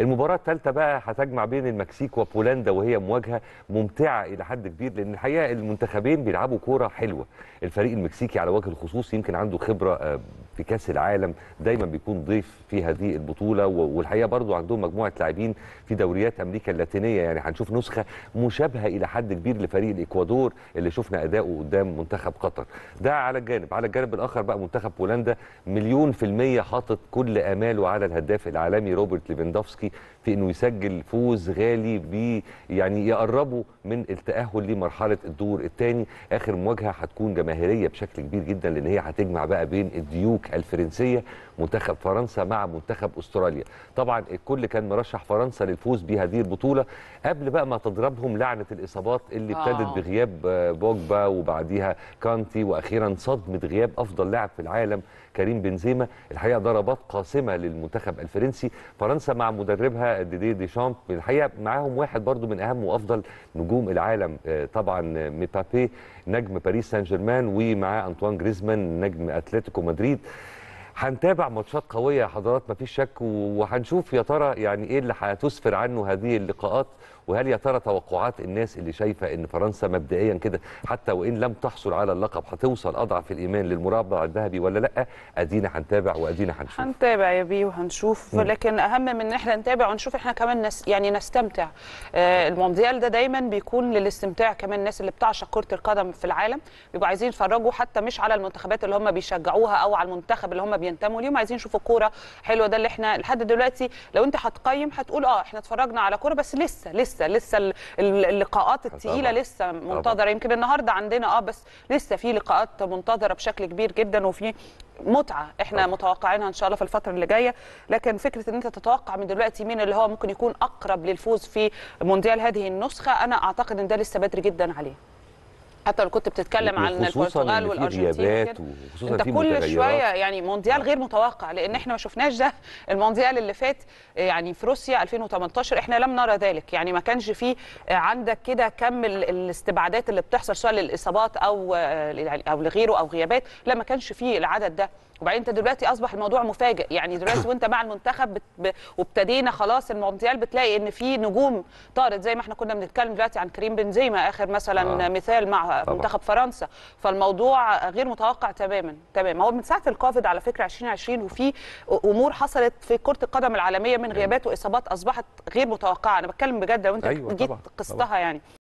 المباراه الثالثه بقى هتجمع بين المكسيك وبولندا وهي مواجهه ممتعه الى حد كبير لان الحقيقه المنتخبين بيلعبوا كوره حلوه الفريق المكسيكي على وجه الخصوص يمكن عنده خبره آه، في كاس العالم دايما بيكون ضيف في هذه البطوله والحقيقه برضو عندهم مجموعه لاعبين في دوريات امريكا اللاتينيه يعني هنشوف نسخه مشابهه الى حد كبير لفريق الاكوادور اللي شفنا اداؤه قدام منتخب قطر ده على الجانب على الجانب الاخر بقى منتخب بولندا مليون في الميه حاطط كل اماله على الهداف العالمي روبرت ليفاندوفسكي في انه يسجل فوز غالي بي يعني يقربه من التاهل لمرحله الدور الثاني اخر مواجهه هتكون جماهيريه بشكل كبير جدا لان هي هتجمع بقى بين الديوك الفرنسيه منتخب فرنسا مع منتخب استراليا طبعا الكل كان مرشح فرنسا للفوز بهذه البطوله قبل بقى ما تضربهم لعنه الاصابات اللي ابتدت آه. بغياب بوجبا وبعديها كانتي واخيرا صدمه غياب افضل لاعب في العالم كريم بنزيما الحقيقه ضربات قاسمه للمنتخب الفرنسي فرنسا مع مدربها ديدي ديشامب الحقيقه معاهم واحد برضو من اهم وافضل نجوم العالم آه، طبعا ميبابي نجم باريس سان جيرمان ومعاه انطوان جريزمان نجم اتلتيكو مدريد هنتابع ماتشات قويه يا حضرات مفيش شك وهنشوف يا ترى يعني ايه اللي هتسفر عنه هذه اللقاءات وهل يا ترى توقعات الناس اللي شايفه ان فرنسا مبدئيا كده حتى وان لم تحصل على اللقب هتوصل اضعف الايمان للمربع الذهبي ولا لا ادينا هنتابع وادينا هنشوف هنتابع يا بيه وهنشوف م. لكن اهم من ان احنا نتابع ونشوف احنا كمان نس يعني نستمتع آه المونديال ده دايما بيكون للاستمتاع كمان الناس اللي بتعشق كره القدم في العالم بيبقوا عايزين يتفرجوا حتى مش على المنتخبات اللي هم بيشجعوها او على المنتخب اللي هم بينتموا ليه عايزين يشوفوا كوره حلوه ده اللي احنا لحد دلوقتي لو انت هتقيم هتقول اه احنا اتفرجنا على كوره بس لسه لسه لسه لسه اللقاءات الثقيله لسه منتظره يمكن النهارده عندنا اه بس لسه في لقاءات منتظره بشكل كبير جدا وفي متعه احنا طبعا. متوقعينها ان شاء الله في الفتره اللي جايه لكن فكره ان انت تتوقع من دلوقتي مين اللي هو ممكن يكون اقرب للفوز في مونديال هذه النسخه انا اعتقد ان ده لسه بدري جدا عليه حتى لو كنت بتتكلم عن البرتغال والارجنتين انت كل شويه يعني مونديال غير متوقع لان احنا ما شفناش ده المونديال اللي فات يعني في روسيا 2018 احنا لم نرى ذلك يعني ما كانش فيه عندك كده كم الاستبعادات اللي بتحصل سواء للاصابات او يعني او لغيره او غيابات لا ما كانش فيه العدد ده وبعدين انت دلوقتي اصبح الموضوع مفاجئ يعني دلوقتي وانت مع المنتخب بت... ب... وابتدينا خلاص المونديال بتلاقي ان في نجوم طارت زي ما احنا كنا بنتكلم دلوقتي عن كريم بنزيما اخر مثلا آه. مثال مع منتخب فرنسا فالموضوع غير متوقع تماما تمام هو من ساعه الكوفيد على فكره 2020 وفي امور حصلت في كره القدم العالميه من نعم. غيابات واصابات اصبحت غير متوقعه انا بتكلم بجد لو انت أيوة جيت قصتها يعني